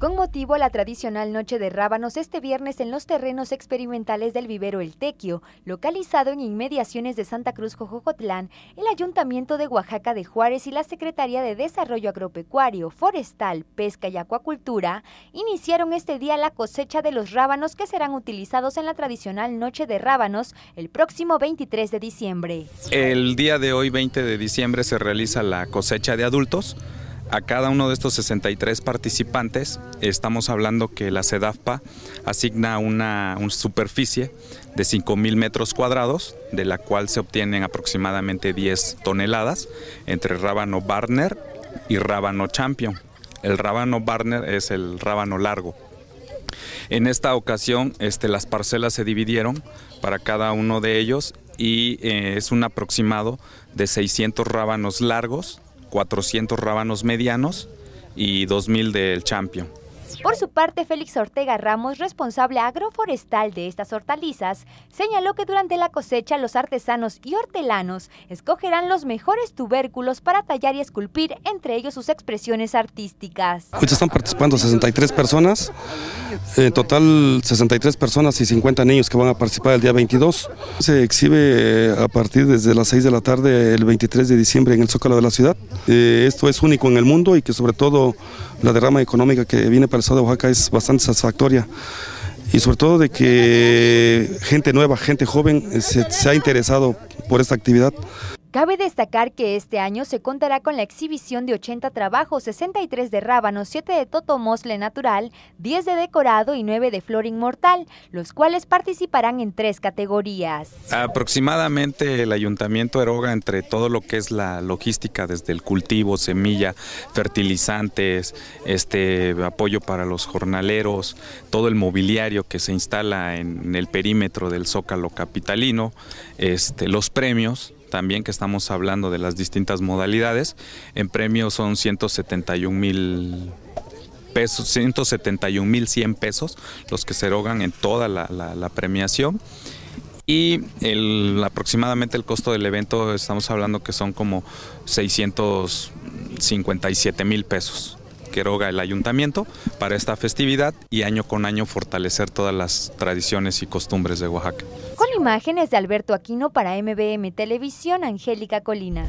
Con motivo a la tradicional noche de rábanos este viernes en los terrenos experimentales del vivero El Tequio, localizado en inmediaciones de Santa Cruz Cojocotlán, el Ayuntamiento de Oaxaca de Juárez y la Secretaría de Desarrollo Agropecuario, Forestal, Pesca y Acuacultura iniciaron este día la cosecha de los rábanos que serán utilizados en la tradicional noche de rábanos el próximo 23 de diciembre. El día de hoy, 20 de diciembre, se realiza la cosecha de adultos a cada uno de estos 63 participantes estamos hablando que la SEDAFPA asigna una, superficie de 5.000 metros cuadrados, de la cual se obtienen aproximadamente 10 toneladas entre rábano Barner y rábano Champion. El rábano Barner es el rábano largo. En esta ocasión este, las parcelas se dividieron para cada uno de ellos y eh, es un aproximado de 600 rábanos largos 400 rábanos medianos y 2000 del champion. Por su parte, Félix Ortega Ramos, responsable agroforestal de estas hortalizas, señaló que durante la cosecha los artesanos y hortelanos escogerán los mejores tubérculos para tallar y esculpir, entre ellos sus expresiones artísticas. Hoy están participando 63 personas, en total 63 personas y 50 niños que van a participar el día 22. Se exhibe eh, a partir desde las 6 de la tarde el 23 de diciembre en el Zócalo de la ciudad. Eh, esto es único en el mundo y que sobre todo la derrama económica que viene para el estado de Oaxaca es bastante satisfactoria y sobre todo de que gente nueva, gente joven eh, se, ha interesado por esta actividad. Cabe destacar que este año se contará con la exhibición de 80 trabajos, 63 de rábano, 7 de toto natural, 10 de decorado y 9 de flor inmortal, los cuales participarán en tres categorías. Aproximadamente el ayuntamiento eroga entre todo lo que es la logística, desde el cultivo, semilla, fertilizantes, este apoyo para los jornaleros, todo el mobiliario que se instala en el perímetro del zócalo capitalino, este, los premios también que estamos hablando de las distintas modalidades. En premio son 171 mil pesos, 171 mil 100 pesos los que se erogan en toda la, premiación. Y el, aproximadamente el costo del evento estamos hablando que son como 657 mil pesos roga el ayuntamiento para esta festividad y año con año fortalecer todas las tradiciones y costumbres de Oaxaca. Con imágenes de Alberto Aquino para MBM Televisión, Angélica Colina.